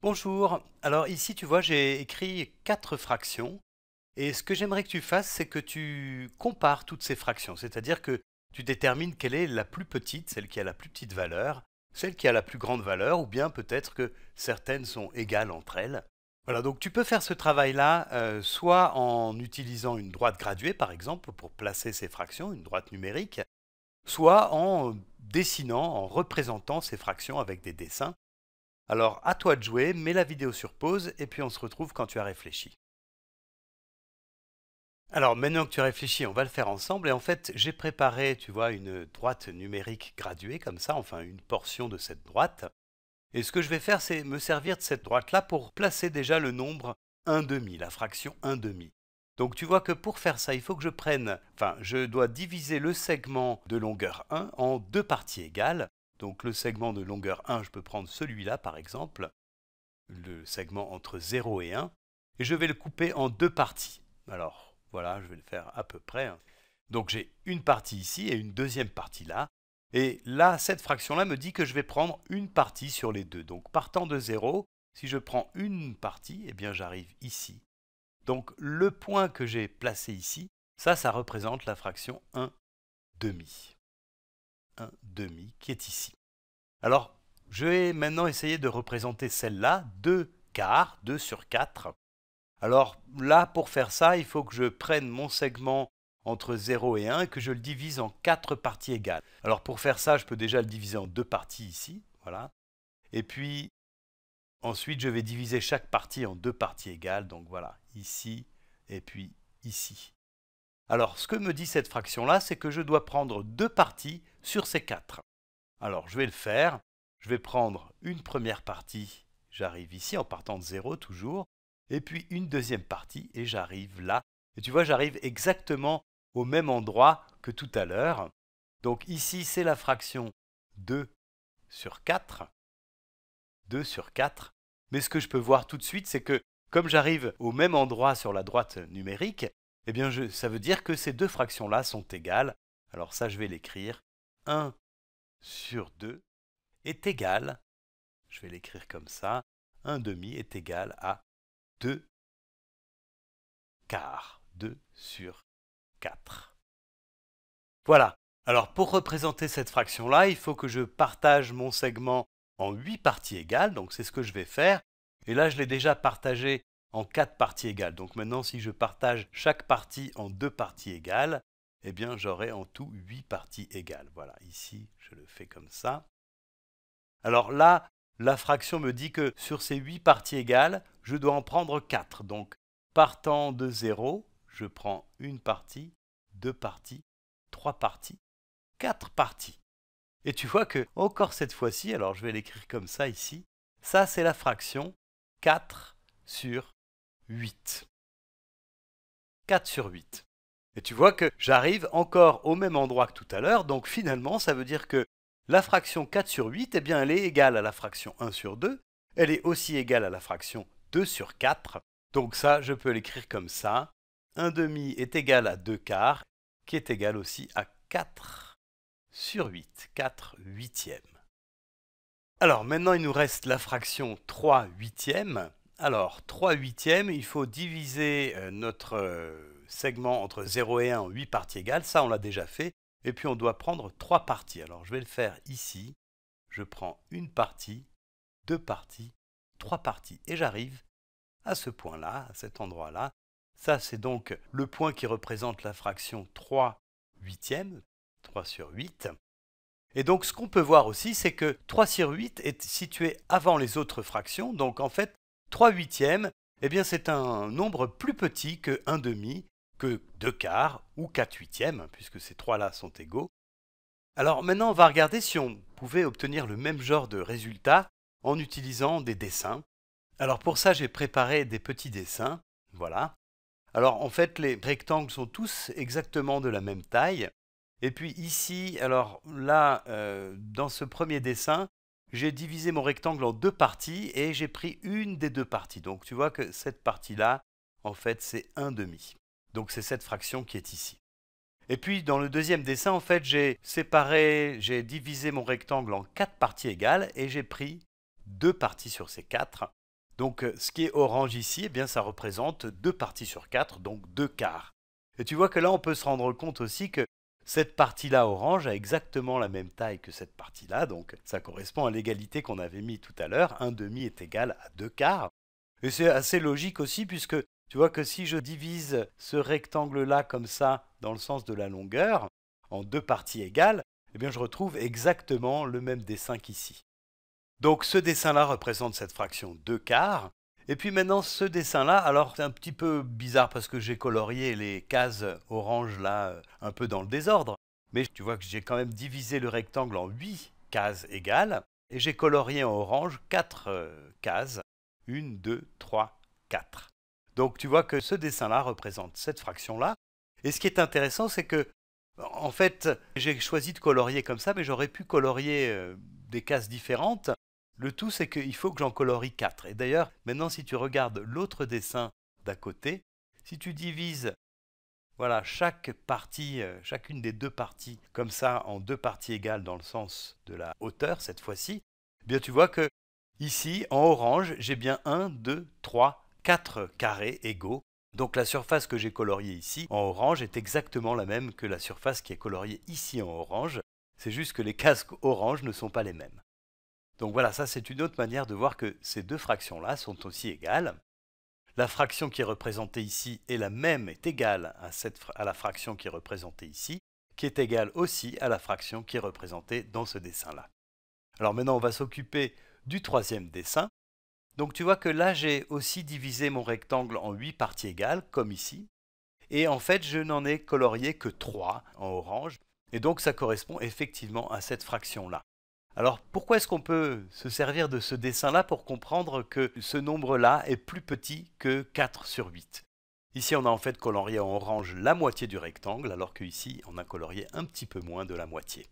Bonjour, alors ici tu vois j'ai écrit quatre fractions et ce que j'aimerais que tu fasses c'est que tu compares toutes ces fractions, c'est-à-dire que tu détermines quelle est la plus petite, celle qui a la plus petite valeur, celle qui a la plus grande valeur ou bien peut-être que certaines sont égales entre elles. Voilà, donc tu peux faire ce travail-là euh, soit en utilisant une droite graduée par exemple pour placer ces fractions, une droite numérique, soit en dessinant, en représentant ces fractions avec des dessins alors à toi de jouer, mets la vidéo sur pause et puis on se retrouve quand tu as réfléchi. Alors maintenant que tu as réfléchi, on va le faire ensemble. Et en fait, j'ai préparé, tu vois, une droite numérique graduée comme ça, enfin une portion de cette droite. Et ce que je vais faire, c'est me servir de cette droite-là pour placer déjà le nombre 1 demi, la fraction 1 demi. Donc tu vois que pour faire ça, il faut que je prenne, enfin je dois diviser le segment de longueur 1 en deux parties égales. Donc le segment de longueur 1, je peux prendre celui-là par exemple, le segment entre 0 et 1, et je vais le couper en deux parties. Alors voilà, je vais le faire à peu près. Hein. Donc j'ai une partie ici et une deuxième partie là. Et là, cette fraction-là me dit que je vais prendre une partie sur les deux. Donc partant de 0, si je prends une partie, eh bien j'arrive ici. Donc le point que j'ai placé ici, ça, ça représente la fraction 1 demi. 1 demi qui est ici. Alors, je vais maintenant essayer de représenter celle-là, 2 quarts, 2 sur 4. Alors là, pour faire ça, il faut que je prenne mon segment entre 0 et 1 et que je le divise en quatre parties égales. Alors pour faire ça, je peux déjà le diviser en deux parties ici, voilà. Et puis, ensuite, je vais diviser chaque partie en deux parties égales, donc voilà, ici et puis ici. Alors, ce que me dit cette fraction-là, c'est que je dois prendre deux parties sur ces quatre. Alors, je vais le faire. Je vais prendre une première partie, j'arrive ici en partant de 0 toujours, et puis une deuxième partie, et j'arrive là. Et tu vois, j'arrive exactement au même endroit que tout à l'heure. Donc ici, c'est la fraction 2 sur 4. 2 sur 4. Mais ce que je peux voir tout de suite, c'est que comme j'arrive au même endroit sur la droite numérique, eh bien, ça veut dire que ces deux fractions-là sont égales. Alors ça, je vais l'écrire. 1 sur 2 est égal, je vais l'écrire comme ça, 1 demi est égal à 2 quarts. 2 sur 4. Voilà. Alors pour représenter cette fraction-là, il faut que je partage mon segment en 8 parties égales, donc c'est ce que je vais faire. Et là, je l'ai déjà partagé en quatre parties égales. Donc maintenant, si je partage chaque partie en deux parties égales, eh bien j'aurai en tout huit parties égales. Voilà, ici, je le fais comme ça. Alors là, la fraction me dit que sur ces huit parties égales, je dois en prendre quatre. Donc, partant de 0, je prends une partie, deux parties, trois parties, quatre parties. Et tu vois que, encore cette fois-ci, alors je vais l'écrire comme ça ici, ça c'est la fraction 4 sur 8. 4 sur 8. Et tu vois que j'arrive encore au même endroit que tout à l'heure, donc finalement ça veut dire que la fraction 4 sur 8, eh bien, elle est égale à la fraction 1 sur 2, elle est aussi égale à la fraction 2 sur 4, donc ça je peux l'écrire comme ça, 1 demi est égal à 2 quarts, qui est égal aussi à 4 sur 8, 4 huitièmes. Alors maintenant il nous reste la fraction 3 huitièmes, alors, 3 huitièmes, il faut diviser euh, notre euh, segment entre 0 et 1 en 8 parties égales. Ça, on l'a déjà fait. Et puis, on doit prendre 3 parties. Alors, je vais le faire ici. Je prends une partie, deux parties, trois parties. Et j'arrive à ce point-là, à cet endroit-là. Ça, c'est donc le point qui représente la fraction 3 huitièmes, 3 sur 8. Et donc, ce qu'on peut voir aussi, c'est que 3 sur 8 est situé avant les autres fractions. Donc, en fait, 3 huitièmes, eh bien c'est un nombre plus petit que 1 demi, que 2 quarts ou 4 huitièmes, puisque ces trois-là sont égaux. Alors maintenant, on va regarder si on pouvait obtenir le même genre de résultat en utilisant des dessins. Alors pour ça, j'ai préparé des petits dessins. Voilà. Alors en fait, les rectangles sont tous exactement de la même taille. Et puis ici, alors là, euh, dans ce premier dessin, j'ai divisé mon rectangle en deux parties et j'ai pris une des deux parties. Donc tu vois que cette partie-là, en fait, c'est un demi. Donc c'est cette fraction qui est ici. Et puis dans le deuxième dessin, en fait, j'ai séparé, j'ai divisé mon rectangle en quatre parties égales et j'ai pris deux parties sur ces quatre. Donc euh, ce qui est orange ici, eh bien ça représente deux parties sur quatre, donc deux quarts. Et tu vois que là, on peut se rendre compte aussi que cette partie-là orange a exactement la même taille que cette partie-là, donc ça correspond à l'égalité qu'on avait mis tout à l'heure. 1 demi est égal à 2 quarts. Et c'est assez logique aussi puisque tu vois que si je divise ce rectangle-là comme ça dans le sens de la longueur en deux parties égales, eh bien je retrouve exactement le même dessin qu'ici. Donc ce dessin-là représente cette fraction 2 quarts, et puis maintenant, ce dessin-là, alors c'est un petit peu bizarre parce que j'ai colorié les cases orange là euh, un peu dans le désordre. Mais tu vois que j'ai quand même divisé le rectangle en 8 cases égales. Et j'ai colorié en orange 4 euh, cases. 1, 2, 3, 4. Donc tu vois que ce dessin-là représente cette fraction-là. Et ce qui est intéressant, c'est que, en fait, j'ai choisi de colorier comme ça, mais j'aurais pu colorier euh, des cases différentes le tout, c'est qu'il faut que j'en colorie 4. Et d'ailleurs, maintenant, si tu regardes l'autre dessin d'à côté, si tu divises voilà, chaque partie, euh, chacune des deux parties, comme ça, en deux parties égales dans le sens de la hauteur, cette fois-ci, eh bien tu vois que ici, en orange, j'ai bien 1, 2, 3, 4 carrés égaux. Donc la surface que j'ai coloriée ici, en orange, est exactement la même que la surface qui est coloriée ici en orange. C'est juste que les casques orange ne sont pas les mêmes. Donc voilà, ça c'est une autre manière de voir que ces deux fractions-là sont aussi égales. La fraction qui est représentée ici est la même, est égale à, la fraction qui est représentée ici, qui est égale aussi à la fraction qui est représentée dans ce dessin-là. Alors maintenant, on va s'occuper du troisième dessin. Donc tu vois que là, j'ai aussi divisé mon rectangle en huit parties égales, comme ici. Et en fait, je n'en ai colorié que trois en orange. Et donc, ça correspond effectivement à cette fraction-là. Alors pourquoi est-ce qu'on peut se servir de ce dessin-là pour comprendre que ce nombre-là est plus petit que 4 sur 8 Ici, on a en fait colorié en orange la moitié du rectangle, alors qu'ici, on a colorié un petit peu moins de la moitié.